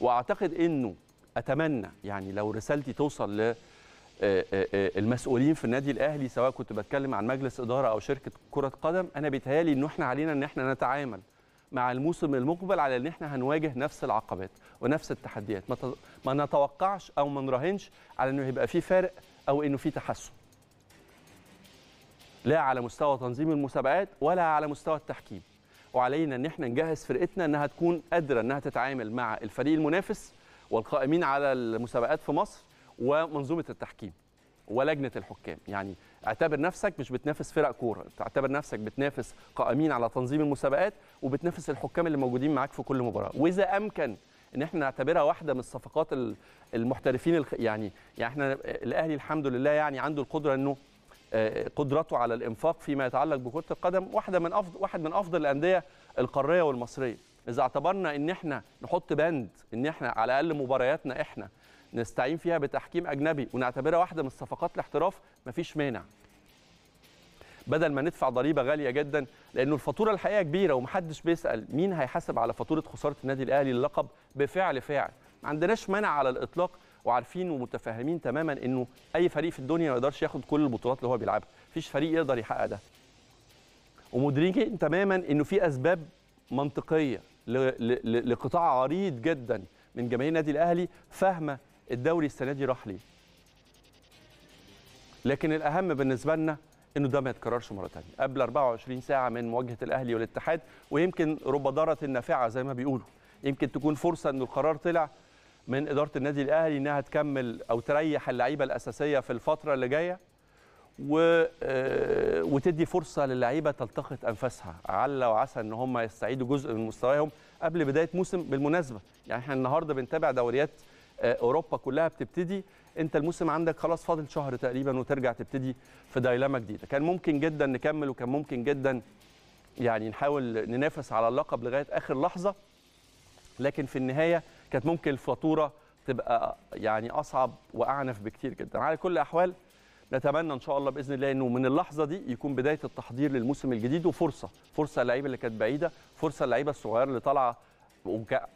واعتقد انه اتمنى يعني لو رسالتي توصل ل آه، آه، آه، المسؤولين في النادي الاهلي سواء كنت بتكلم عن مجلس اداره او شركه كره قدم انا بيتهيالي ان احنا علينا ان احنا نتعامل مع الموسم المقبل على ان احنا هنواجه نفس العقبات ونفس التحديات ما, ت... ما نتوقعش او ما نراهنش على انه يبقى في فرق او انه في تحسن لا على مستوى تنظيم المسابقات ولا على مستوى التحكيم وعلينا ان احنا نجهز فرقتنا انها تكون قادره انها تتعامل مع الفريق المنافس والقائمين على المسابقات في مصر ومنظومه التحكيم ولجنه الحكام يعني اعتبر نفسك مش بتنافس فرق كوره تعتبر نفسك بتنافس قائمين على تنظيم المسابقات وبتنافس الحكام اللي موجودين معاك في كل مباراه واذا امكن ان احنا نعتبرها واحده من الصفقات المحترفين يعني يعني احنا الاهلي الحمد لله يعني عنده القدره انه آه، قدرته على الانفاق فيما يتعلق بكره القدم واحده من افضل واحد من افضل الانديه القاريه والمصريه اذا اعتبرنا ان احنا نحط بند ان احنا على الاقل مبارياتنا احنا نستعين فيها بتحكيم اجنبي ونعتبرها واحده من الصفقات الاحتراف مفيش مانع بدل ما ندفع ضريبه غاليه جدا لانه الفاتوره الحقيقه كبيره ومحدش بيسال مين هيحاسب على فاتوره خساره النادي الاهلي اللقب بفعل فاعل ما عندناش مانع على الاطلاق وعارفين ومتفاهمين تماما انه اي فريق في الدنيا ما يقدرش ياخد كل البطولات اللي هو بيلعبها مفيش فريق يقدر يحقق ده ومدركين تماما انه في اسباب منطقيه لقطاع عريض جدا من جماهير النادي الاهلي فاهمه الدوري السنه دي راح ليه لكن الاهم بالنسبه لنا انه ده ما يتكررش مره ثانيه قبل 24 ساعه من مواجهه الاهلي والاتحاد ويمكن رب ضاره نافعه زي ما بيقولوا يمكن تكون فرصه ان القرار طلع من اداره النادي الاهلي انها تكمل او تريح اللعيبه الاساسيه في الفتره اللي جايه و... آه، وتدي فرصه للعيبه تلتقط انفاسها عل وعسى ان هم يستعيدوا جزء من مستواهم قبل بدايه موسم بالمناسبه يعني احنا النهارده بنتابع دوريات آه، اوروبا كلها بتبتدي انت الموسم عندك خلاص فاضل شهر تقريبا وترجع تبتدي في دايلاما جديده كان ممكن جدا نكمل وكان ممكن جدا يعني نحاول ننافس على اللقب لغايه اخر لحظه لكن في النهايه كانت ممكن الفاتوره تبقى يعني اصعب واعنف بكتير جدا على كل الاحوال نتمنى ان شاء الله باذن الله انه من اللحظه دي يكون بدايه التحضير للموسم الجديد وفرصه فرصه للعيبه اللي كانت بعيده فرصه للعيبه الصغيره اللي طالعه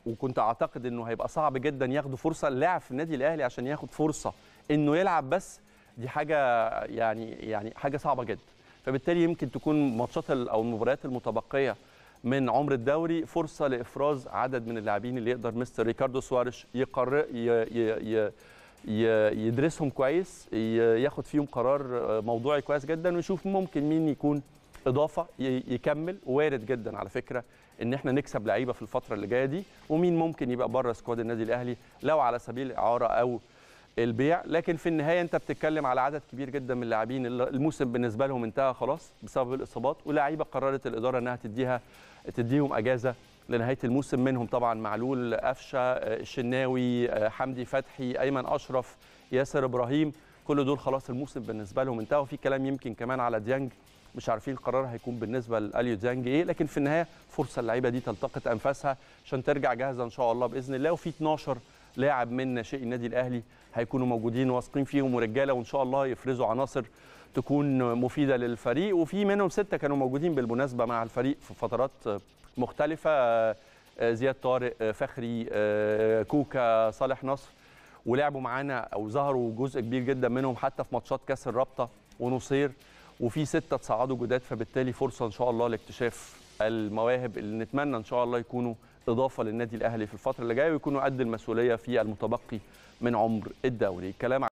وكنت اعتقد انه هيبقى صعب جدا ياخدوا فرصه اللاعب في النادي الاهلي عشان ياخد فرصه انه يلعب بس دي حاجه يعني يعني حاجه صعبه جدا فبالتالي يمكن تكون ماتشات او المباريات المتبقيه من عمر الدوري فرصه لافراز عدد من اللاعبين اللي يقدر مستر ريكاردو سواريش يقرر يدرسهم كويس ياخد فيهم قرار آه، موضوعي كويس جدا ويشوف ممكن مين يكون اضافه يكمل وارد جدا على فكره ان احنا نكسب لعيبه في الفتره اللي جايه دي ومين ممكن يبقى بره سكواد النادي الاهلي لو على سبيل اعاره او البيع لكن في النهايه انت بتتكلم على عدد كبير جدا من اللاعبين الموسم بالنسبه لهم انتهى خلاص بسبب الاصابات ولاعيبه قررت الاداره انها تديها تديهم اجازه لنهايه الموسم منهم طبعا معلول قفشه آه، الشناوي آه، حمدي فتحي ايمن اشرف ياسر ابراهيم كل دول خلاص الموسم بالنسبه لهم انتهى وفي كلام يمكن كمان على ديانج مش عارفين القرار هيكون بالنسبه لاليو ديانج ايه لكن في النهايه فرصه اللعيبه دي تلتقط انفاسها عشان ترجع جاهزه ان شاء الله باذن الله وفي 12 لاعب من ناشئي النادي الاهلي هيكونوا موجودين واثقين فيهم ورجاله وان شاء الله يفرزوا عناصر تكون مفيده للفريق وفي منهم سته كانوا موجودين بالمناسبه مع الفريق في فترات مختلفه آه، زياد طارق آه، فخري آه، كوكا صالح نصر ولعبوا معانا او ظهروا جزء كبير جدا منهم حتى في ماتشات كاس الرابطه ونصير وفي سته تصعدوا جداد فبالتالي فرصه ان شاء الله لاكتشاف المواهب اللي نتمنى ان شاء الله يكونوا اضافه للنادي الاهلي في الفتره اللي جايه ويكونوا قد المسؤوليه في المتبقي من عمر الدوري الكلام